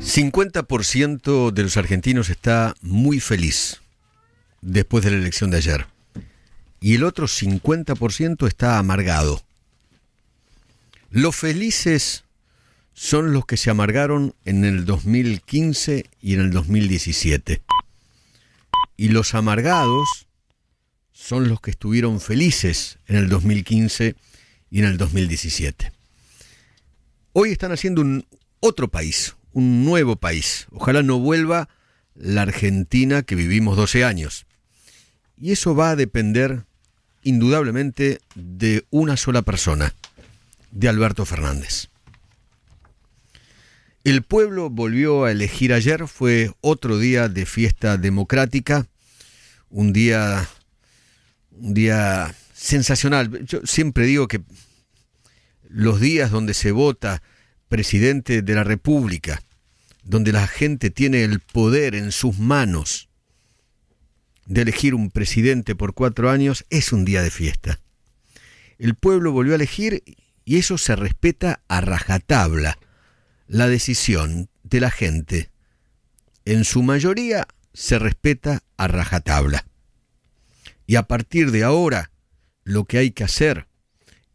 50% de los argentinos está muy feliz después de la elección de ayer. Y el otro 50% está amargado. Los felices son los que se amargaron en el 2015 y en el 2017. Y los amargados son los que estuvieron felices en el 2015 y en el 2017. Hoy están haciendo un otro país, un nuevo país. Ojalá no vuelva la Argentina que vivimos 12 años. Y eso va a depender indudablemente de una sola persona, de Alberto Fernández. El pueblo volvió a elegir ayer, fue otro día de fiesta democrática, un día, un día sensacional. Yo siempre digo que los días donde se vota presidente de la República, donde la gente tiene el poder en sus manos de elegir un presidente por cuatro años, es un día de fiesta. El pueblo volvió a elegir y eso se respeta a rajatabla. La decisión de la gente, en su mayoría, se respeta a rajatabla. Y a partir de ahora, lo que hay que hacer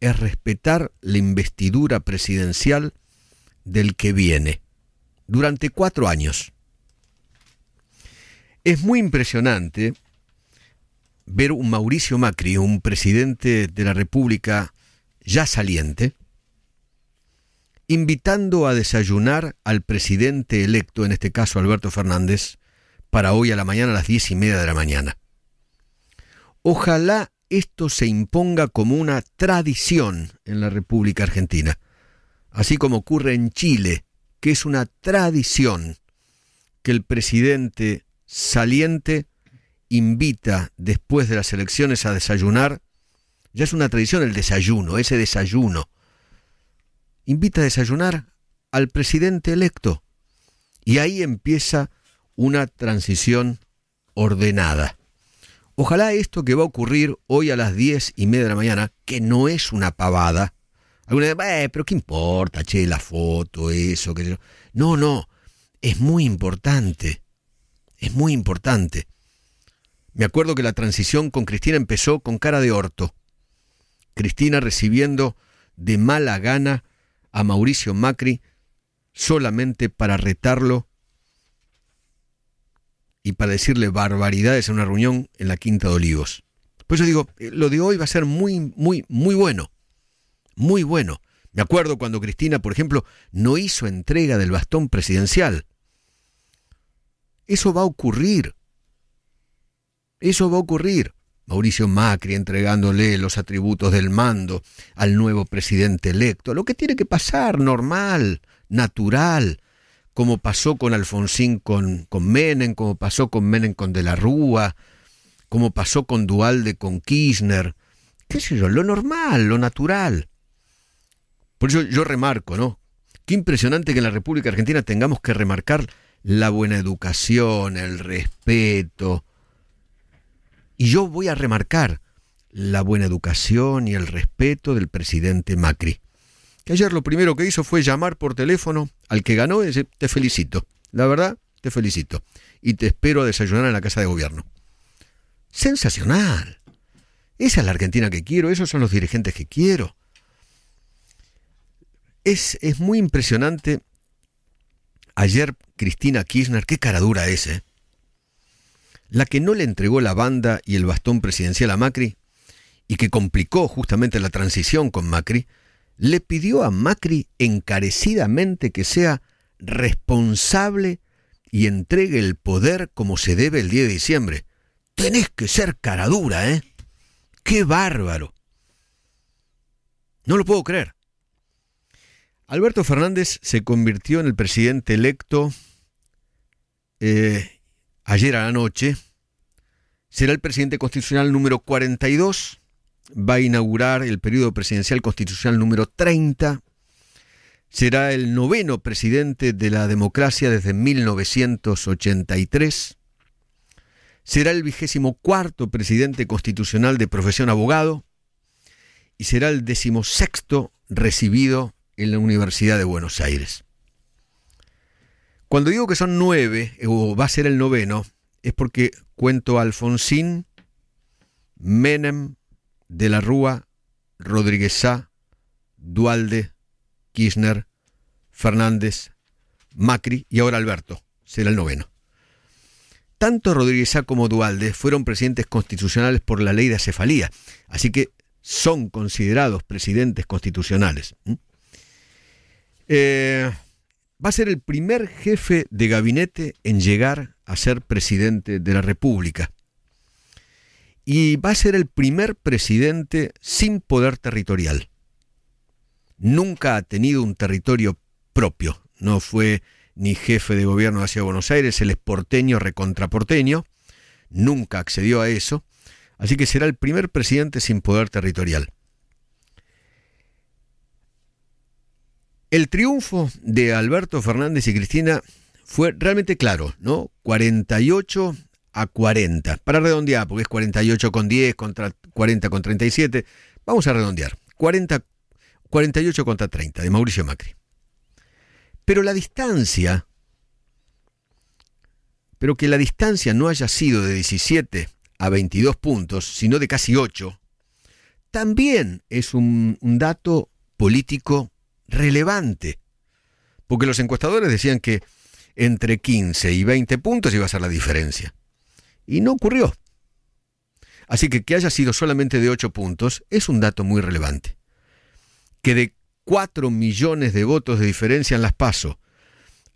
es respetar la investidura presidencial del que viene durante cuatro años. Es muy impresionante ver un Mauricio Macri, un presidente de la República ya saliente, invitando a desayunar al presidente electo, en este caso Alberto Fernández, para hoy a la mañana a las diez y media de la mañana. Ojalá esto se imponga como una tradición en la República Argentina, así como ocurre en Chile, que es una tradición que el presidente saliente invita después de las elecciones a desayunar. Ya es una tradición el desayuno, ese desayuno. Invita a desayunar al presidente electo. Y ahí empieza una transición ordenada. Ojalá esto que va a ocurrir hoy a las diez y media de la mañana, que no es una pavada, eh, pero ¿qué importa, che, la foto, eso, qué sé yo? No, no, es muy importante. Es muy importante. Me acuerdo que la transición con Cristina empezó con cara de orto. Cristina recibiendo de mala gana a Mauricio Macri solamente para retarlo y para decirle barbaridades en una reunión en la Quinta de Olivos. Por eso digo, eh, lo de hoy va a ser muy, muy, muy bueno muy bueno. Me acuerdo cuando Cristina, por ejemplo, no hizo entrega del bastón presidencial. Eso va a ocurrir. Eso va a ocurrir. Mauricio Macri entregándole los atributos del mando al nuevo presidente electo. Lo que tiene que pasar, normal, natural, como pasó con Alfonsín con, Menem, como pasó con Menem con De la Rúa, como pasó con Dualde con Kirchner. ¿Qué sé yo? Lo normal, lo natural. Por eso yo remarco, ¿no? Qué impresionante que en la República Argentina tengamos que remarcar la buena educación, el respeto. Y yo voy a remarcar la buena educación y el respeto del presidente Macri, que ayer lo primero que hizo fue llamar por teléfono al que ganó y decir, te felicito, la verdad, te felicito, y te espero a desayunar en la Casa de Gobierno. Sensacional. Esa es la Argentina que quiero, esos son los dirigentes que quiero. Es, muy impresionante. Ayer Cristina Kirchner, qué cara dura es, eh. La que no le entregó la banda y el bastón presidencial a Macri, y que complicó justamente la transición con Macri, le pidió a Macri encarecidamente que sea responsable y entregue el poder como se debe el 10 de diciembre. Tenés que ser caradura, ¿eh? ¡Qué bárbaro! No lo puedo creer. Alberto Fernández se convirtió en el presidente electo eh, ayer a la noche. Será el presidente constitucional número 42. Va a inaugurar el periodo presidencial constitucional número 30. Será el noveno presidente de la democracia desde 1983. Será el vigésimo cuarto presidente constitucional de profesión abogado. Y será el decimosexto recibido en la Universidad de Buenos Aires. Cuando digo que son nueve, eh, o va a ser el noveno, es porque cuento a Alfonsín, Menem, De la Rúa, Rodríguez Sá, Dualde, Kirchner, Fernández, Macri y ahora Alberto. Será el noveno. Tanto Rodríguez Sá como Dualde fueron presidentes constitucionales por la ley de acefalía, así que son considerados presidentes constitucionales. Eh, va a ser el primer jefe de gabinete en llegar a ser presidente de la República. Y va a ser el primer presidente sin poder territorial. Nunca ha tenido un territorio propio. No fue ni jefe de gobierno hacia Buenos Aires, el es porteño, recontraporteño. Nunca accedió a eso. Así que será el primer presidente sin poder territorial. El triunfo de Alberto Fernández y Cristina fue realmente claro, ¿no? 48 a 40. Para redondear, porque es 48 con 10 contra 40 con 37, vamos a redondear. 40, 48 contra 30 de Mauricio Macri. Pero la distancia, pero que la distancia no haya sido de 17 a 22 puntos, sino de casi 8, también es un, un dato político relevante. Porque los encuestadores decían que entre 15 y 20 puntos iba a ser la diferencia. Y no ocurrió. Así que que haya sido solamente de 8 puntos es un dato muy relevante. Que de 4 millones de votos de diferencia en las PASO,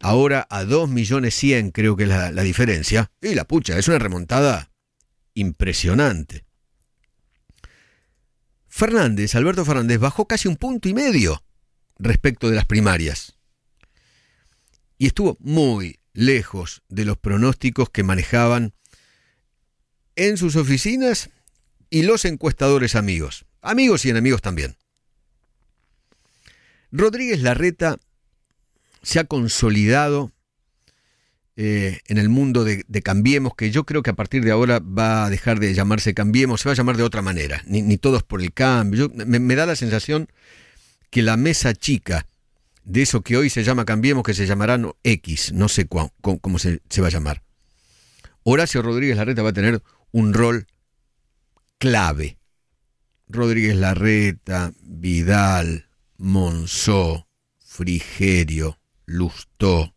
ahora a 2 millones 100 creo que es la, la diferencia, y la pucha, es una remontada impresionante. Fernández, Alberto Fernández, bajó casi un punto y medio respecto de las primarias. Y estuvo muy lejos de los pronósticos que manejaban en sus oficinas y los encuestadores amigos, amigos y enemigos también. Rodríguez Larreta se ha consolidado eh, en el mundo de, Cambiemos, que yo creo que a partir de ahora va a dejar de llamarse Cambiemos, se va a llamar de otra manera, ni, todos por el cambio. me da la sensación que la mesa chica de eso que hoy se llama Cambiemos, que se llamarán X, no sé cómo, se, se va a llamar. Horacio Rodríguez Larreta va a tener un rol clave. Rodríguez Larreta, Vidal, Monzó, Frigerio, Lustó,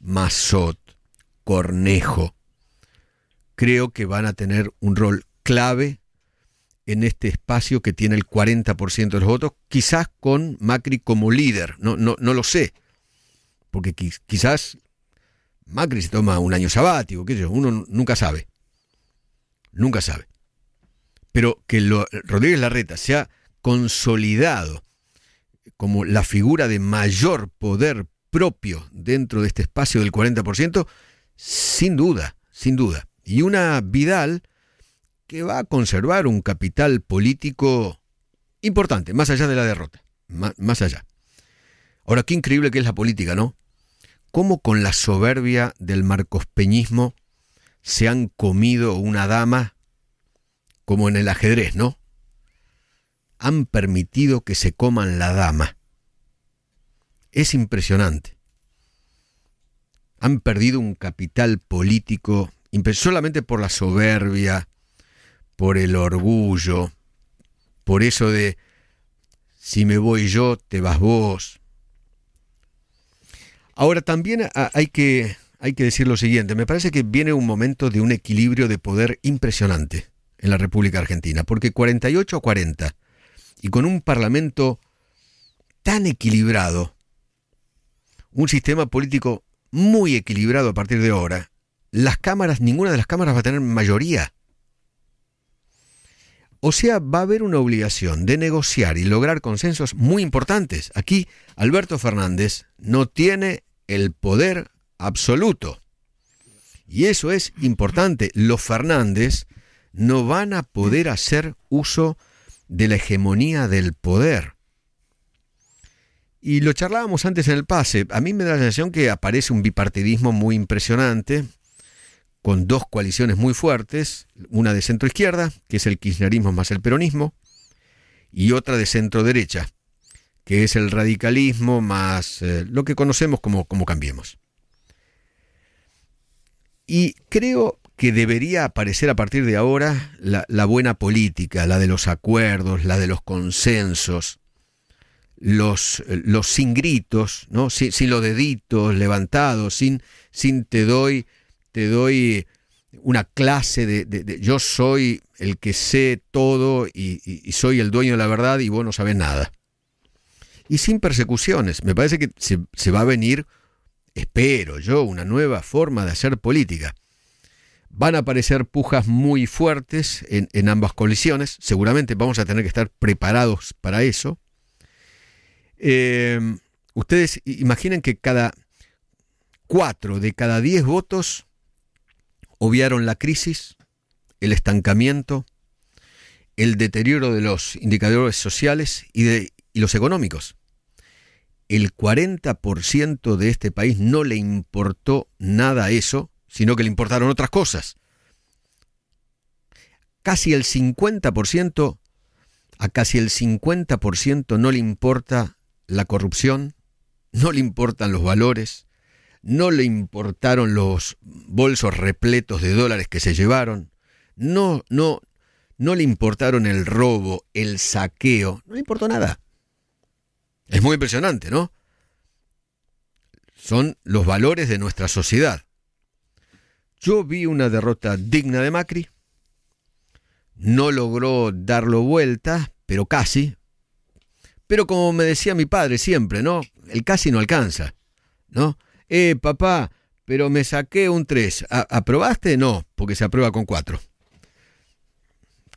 Mazot, Cornejo, creo que van a tener un rol clave en este espacio que tiene el 40% de los votos, quizás con Macri como líder, no, no, lo sé, porque quizás Macri se toma un año sabático, qué sé yo, uno nunca sabe, nunca sabe. Pero que Rodríguez Larreta sea consolidado como la figura de mayor poder propio dentro de este espacio del 40%, sin duda, sin duda. Y una Vidal que va a conservar un capital político importante, más allá de la derrota, más, allá. Ahora, qué increíble que es la política, ¿no? ¿Cómo con la soberbia del marcospeñismo se han comido una dama como en el ajedrez, ¿no? Han permitido que se coman la dama. Es impresionante. Han perdido un capital político solamente por la soberbia, por el orgullo, por eso de si me voy yo, te vas vos. Ahora también ah, hay que, hay que decir lo siguiente, me parece que viene un momento de un equilibrio de poder impresionante en la República Argentina, porque 48 a 40, y con un Parlamento tan equilibrado, un sistema político muy equilibrado a partir de ahora, las cámaras, ninguna de las cámaras va a tener mayoría. O sea, va a haber una obligación de negociar y lograr consensos muy importantes. Aquí Alberto Fernández no tiene el poder absoluto. Y eso es importante. Los Fernández no van a poder hacer uso de la hegemonía del poder. Y lo charlábamos antes en el pase. A mí me da la sensación que aparece un bipartidismo muy impresionante con dos coaliciones muy fuertes, una de centro izquierda, que es el kirchnerismo más el peronismo, y otra de centro derecha, que es el radicalismo más eh, lo que conocemos como, como cambiemos. Y creo que debería aparecer a partir de ahora la, buena política, la de los acuerdos, la de los consensos, los, los sin gritos, ¿no? sin, los deditos levantados, sin, sin te doy te doy una clase de, yo soy el que sé todo y, soy el dueño de la verdad y vos no sabés nada. Y sin persecuciones. Me parece que se, va a venir, espero yo, una nueva forma de hacer política. Van a aparecer pujas muy fuertes en, ambas coaliciones. Seguramente vamos a tener que estar preparados para eso. Eh, ustedes imaginen que cada cuatro de cada diez votos obviaron la crisis, el estancamiento, el deterioro de los indicadores sociales y, de, los económicos. El 40% de este país no le importó nada eso, sino que le importaron otras cosas. Casi el 50%, a casi el 50% no le importa la corrupción, no le importan los valores, no le importaron los bolsos repletos de dólares que se llevaron, no, no, no le importaron el robo, el saqueo, no le importó nada. Es muy impresionante, ¿no? Son los valores de nuestra sociedad. Yo vi una derrota digna de Macri. No logró darlo vuelta, pero casi. Pero como me decía mi padre siempre, ¿no? El casi no alcanza, ¿no? eh, papá, pero me saqué un 3, ¿aprobaste? No, porque se aprueba con 4.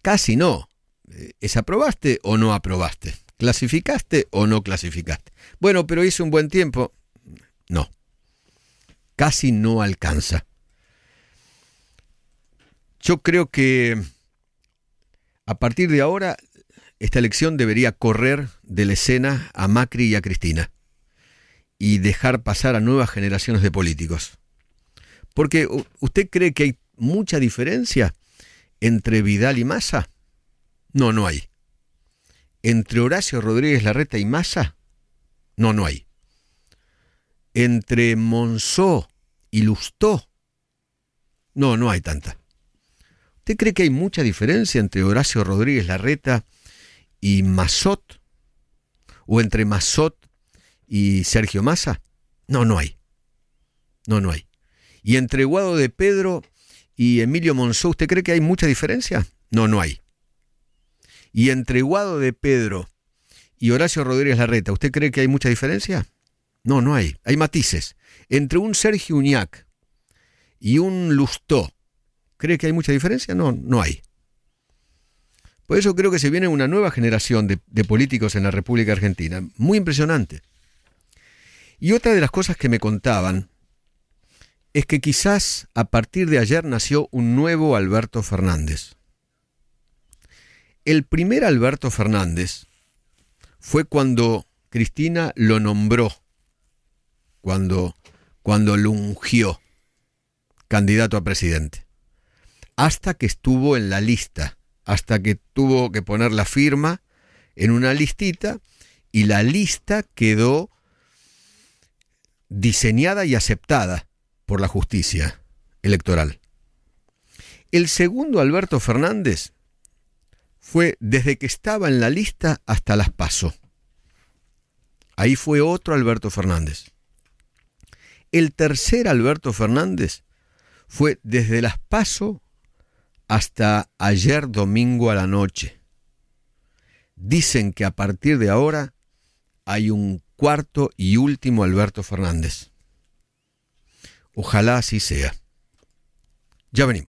Casi no. Eh, ¿Es aprobaste o no aprobaste? ¿Clasificaste o no clasificaste? Bueno, pero hice un buen tiempo. No. Casi no alcanza. Yo creo que a partir de ahora esta elección debería correr de la escena a Macri y a Cristina y dejar pasar a nuevas generaciones de políticos. Porque usted cree que hay mucha diferencia entre Vidal y Massa. No, no hay. Entre Horacio Rodríguez Larreta y Massa. No, no hay. Entre Monzó y Lustó. No, no hay tanta. ¿Usted cree que hay mucha diferencia entre Horacio Rodríguez Larreta y Massot? ¿O entre Massot y Sergio Massa? No, no hay. No, no hay. Y entre Guado de Pedro y Emilio Monzó, ¿usted cree que hay mucha diferencia? No, no hay. Y entre Guado de Pedro y Horacio Rodríguez Larreta, ¿usted cree que hay mucha diferencia? No, no hay. Hay matices. Entre un Sergio Uñac y un Lustó, ¿cree que hay mucha diferencia? No, no hay. Por eso creo que se viene una nueva generación de, de políticos en la República Argentina. Muy impresionante. Y otra de las cosas que me contaban es que quizás a partir de ayer nació un nuevo Alberto Fernández. El primer Alberto Fernández fue cuando Cristina lo nombró, cuando, cuando lo ungió candidato a presidente, hasta que estuvo en la lista, hasta que tuvo que poner la firma en una listita y la lista quedó diseñada y aceptada por la justicia electoral. El segundo Alberto Fernández fue desde que estaba en la lista hasta las paso. Ahí fue otro Alberto Fernández. El tercer Alberto Fernández fue desde las paso hasta ayer domingo a la noche. Dicen que a partir de ahora hay un cuarto y último Alberto Fernández. Ojalá así sea. Ya venimos.